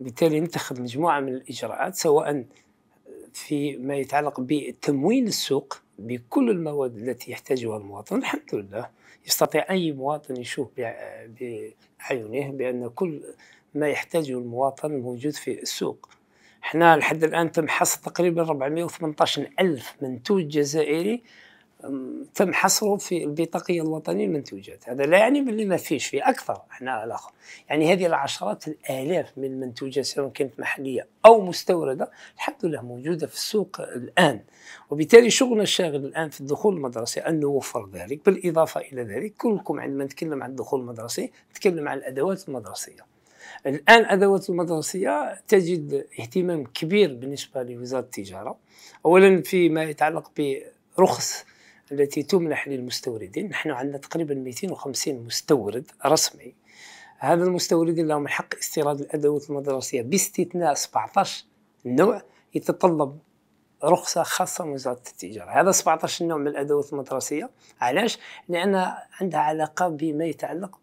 بالتالي نتخذ مجموعة من الإجراءات سواء في ما يتعلق بتموين السوق بكل المواد التي يحتاجها المواطن الحمد لله يستطيع أي مواطن يشوف بعيونه بأن كل ما يحتاجه المواطن موجود في السوق احنا لحد الآن تم حصد تقريبا 418 ألف منتوج جزائري تم حصره في البطاقيه الوطنيه المنتوجات هذا لا يعني باللي ما فيش في اكثر احنا الاخر يعني هذه العشرات الالاف من المنتوجات سواء كانت محليه او مستورده الحمد لله موجوده في السوق الان وبالتالي شغلنا الشاغل الان في الدخول المدرسي ان نوفر ذلك بالاضافه الى ذلك كلكم عندما نتكلم عن الدخول المدرسي نتكلم عن الادوات المدرسيه الان الادوات المدرسيه تجد اهتمام كبير بالنسبه لوزاره التجاره اولا فيما يتعلق برخص التي تمنح للمستوردين نحن عندنا تقريبا 250 مستورد رسمي هذا المستوردين لهم حق استيراد الادوات المدرسيه باستثناء 17 نوع يتطلب رخصه خاصه من وزاره التجاره هذا 17 نوع من الادوات المدرسيه علاش لان عندها علاقه بما يتعلق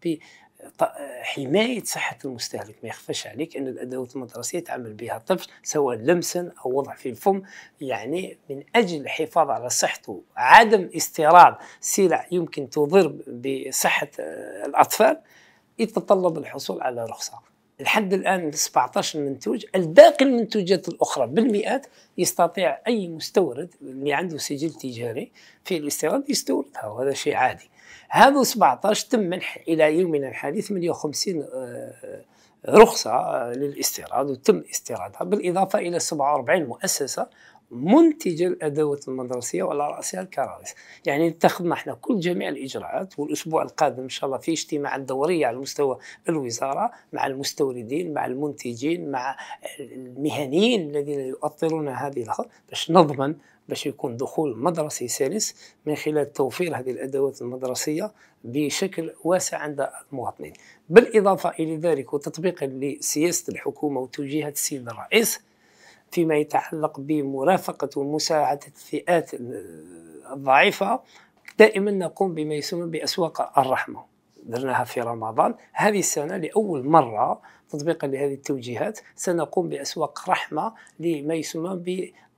حمايه صحه المستهلك ما يخفاش عليك ان الادوات المدرسيه تعمل بها الطفل سواء لمسا او وضع في الفم يعني من اجل الحفاظ على صحته عدم استيراد سلع يمكن تضر بصحه آه، الاطفال يتطلب الحصول على رخصه لحد الان 17 منتوج الباقي المنتوجات الاخرى بالمئات يستطيع اي مستورد اللي عنده سجل تجاري في الاستيراد يستوردها وهذا شيء عادي هذو 17 تم منح الى يومنا الحالي 58 رخصه آه، للاستيراد وتم استيرادها بالاضافه الى 47 مؤسسه منتج الادوات المدرسيه وعلى راسها الكراريس يعني اتخذنا احنا كل جميع الاجراءات والاسبوع القادم ان شاء الله في اجتماع دوري على مستوى الوزاره مع المستوردين مع المنتجين مع المهنيين الذين يؤطرون هذه الاخر باش نضمن باش يكون دخول مدرسي سلس من خلال توفير هذه الادوات المدرسيه بشكل واسع عند المواطنين بالاضافه الى ذلك وتطبيقا لسياسه الحكومه وتوجيهات السيد الرئيس فيما يتعلق بمرافقة ومساعدة الفئات الضعيفة دائما نقوم بما يسمى بأسواق الرحمة درناها في رمضان هذه السنة لأول مرة تطبيقا لهذه التوجيهات سنقوم بأسواق رحمة لما يسمى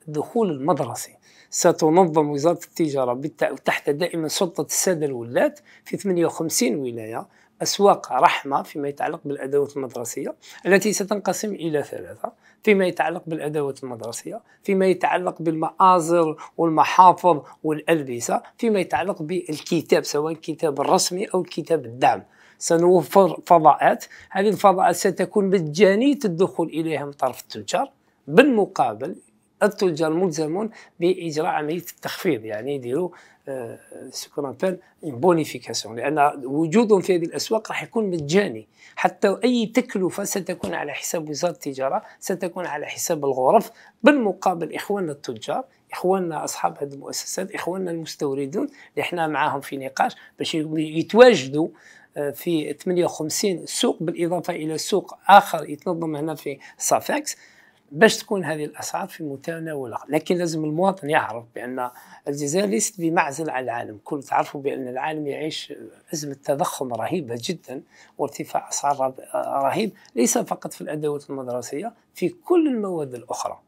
بالدخول المدرسي ستنظم وزارة التجارة تحت دائما سلطة السادة الولاد في 58 ولاية أسواق رحمة فيما يتعلق بالأدوات المدرسية التي ستنقسم إلى ثلاثة فيما يتعلق بالادوات المدرسيه فيما يتعلق بالمآزر والمحافظ والالبسه فيما يتعلق بالكتاب سواء الكتاب الرسمي او الكتاب الدعم سنوفر فضاءات هذه الفضاءات ستكون مجانيه الدخول اليها من طرف التجار بالمقابل التجار ملزمون باجراء عمليه التخفيض يعني يديروا سكون ابل بونيفيكاسيون لان وجودهم في هذه الاسواق راح يكون مجاني حتى اي تكلفه ستكون على حساب وزاره التجاره ستكون على حساب الغرف بالمقابل اخواننا التجار اخواننا اصحاب هذه المؤسسات اخواننا المستوردون اللي احنا معاهم في نقاش باش يتواجدوا آه، في 58 سوق بالاضافه الى سوق اخر يتنظم هنا في صافاكس باش تكون هذه الاسعار في متناولها لكن لازم المواطن يعرف بان الجزائر ليست بمعزل عن العالم كل تعرفوا بان العالم يعيش ازمه تضخم رهيبه جدا وارتفاع اسعار رهيب ليس فقط في الادوات المدرسيه في كل المواد الاخرى